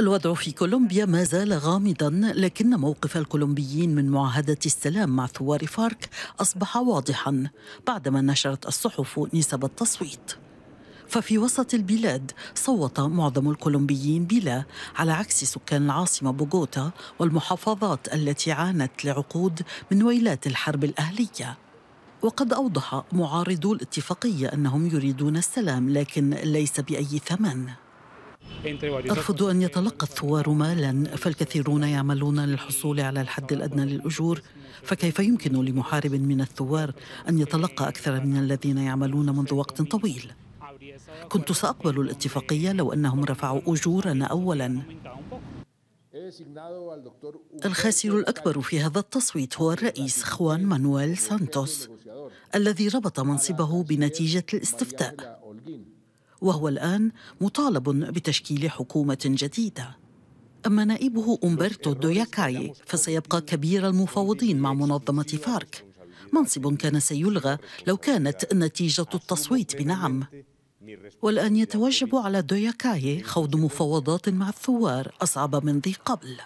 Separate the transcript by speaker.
Speaker 1: الوضع في كولومبيا ما زال غامضا لكن موقف الكولومبيين من معاهدة السلام مع ثوار فارك أصبح واضحا بعدما نشرت الصحف نسب التصويت ففي وسط البلاد صوت معظم الكولومبيين بلا على عكس سكان العاصمة بوغوتا والمحافظات التي عانت لعقود من ويلات الحرب الأهلية وقد أوضح معارضو الاتفاقية أنهم يريدون السلام لكن ليس بأي ثمن أرفض أن يتلقى الثوار مالا فالكثيرون يعملون للحصول على الحد الأدنى للأجور فكيف يمكن لمحارب من الثوار أن يتلقى أكثر من الذين يعملون منذ وقت طويل كنت سأقبل الاتفاقية لو أنهم رفعوا أجورنا أولا الخاسر الأكبر في هذا التصويت هو الرئيس خوان مانويل سانتوس الذي ربط منصبه بنتيجة الاستفتاء وهو الآن مطالب بتشكيل حكومة جديدة أما نائبه أمبرتو دوياكاي فسيبقى كبير المفاوضين مع منظمة فارك منصب كان سيلغى لو كانت نتيجة التصويت بنعم والآن يتوجب على دوياكاي خوض مفاوضات مع الثوار أصعب من ذي قبل